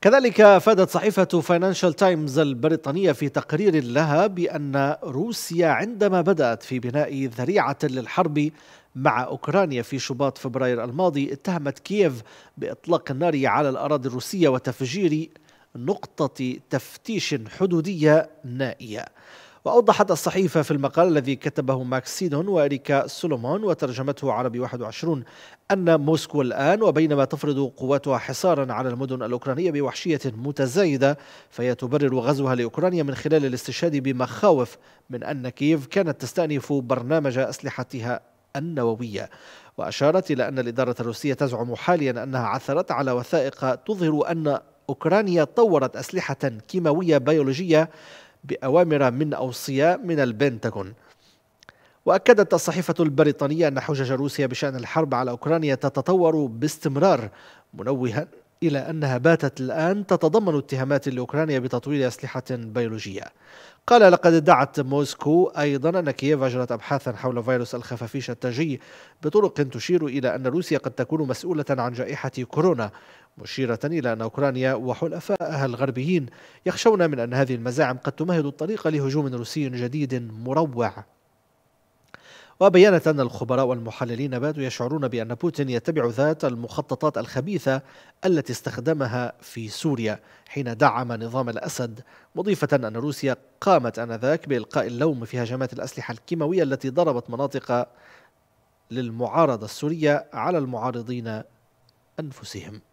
كذلك افادت صحيفه فاينانشال تايمز البريطانيه في تقرير لها بان روسيا عندما بدات في بناء ذريعه للحرب مع اوكرانيا في شباط فبراير الماضي اتهمت كييف باطلاق النار على الاراضي الروسيه وتفجير نقطه تفتيش حدوديه نائيه وأوضحت الصحيفة في المقال الذي كتبه ماكس سيدون وإريكا سولومون وترجمته عربي 21 أن موسكو الآن وبينما تفرض قواتها حصارا على المدن الأوكرانية بوحشية متزايدة فهي تبرر غزوها لأوكرانيا من خلال الاستشهاد بمخاوف من أن كييف كانت تستأنف برنامج أسلحتها النووية وأشارت إلى أن الإدارة الروسية تزعم حاليا أنها عثرت على وثائق تظهر أن أوكرانيا طورت أسلحة كيماوية بيولوجية بأوامر من أوصياء من البنتاغون وأكدت الصحيفة البريطانية أن حجج روسيا بشأن الحرب على أوكرانيا تتطور باستمرار منوها إلى أنها باتت الآن تتضمن اتهامات لأوكرانيا بتطوير أسلحة بيولوجية قال لقد ادعت موسكو أيضا أن كييف أجرت أبحاثا حول فيروس الخفافيش التاجي بطرق تشير إلى أن روسيا قد تكون مسؤولة عن جائحة كورونا مشيرة إلى أن أوكرانيا وحلفائها الغربيين يخشون من أن هذه المزاعم قد تمهد الطريق لهجوم روسي جديد مروع وبينت أن الخبراء والمحللين باتوا يشعرون بأن بوتين يتبع ذات المخططات الخبيثة التي استخدمها في سوريا حين دعم نظام الأسد مضيفة أن روسيا قامت آنذاك بإلقاء اللوم في هجمات الأسلحة الكيماوية التي ضربت مناطق للمعارضة السورية على المعارضين أنفسهم